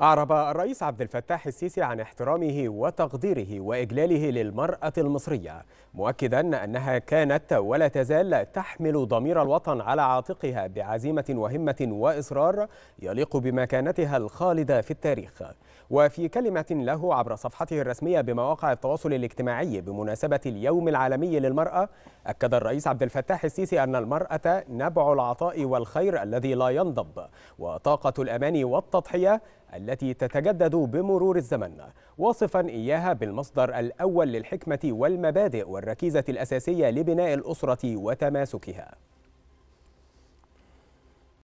أعرب الرئيس عبد الفتاح السيسي عن احترامه وتقديره وإجلاله للمرأة المصرية مؤكدا أنها كانت ولا تزال تحمل ضمير الوطن على عاتقها بعزيمة وهمة وإصرار يليق بمكانتها الخالدة في التاريخ وفي كلمة له عبر صفحته الرسمية بمواقع التواصل الاجتماعي بمناسبة اليوم العالمي للمرأة أكد الرئيس عبد الفتاح السيسي أن المرأة نبع العطاء والخير الذي لا ينضب وطاقة الأمان والتضحية التي تتجدد بمرور الزمن واصفا إياها بالمصدر الأول للحكمة والمبادئ والركيزة الأساسية لبناء الأسرة وتماسكها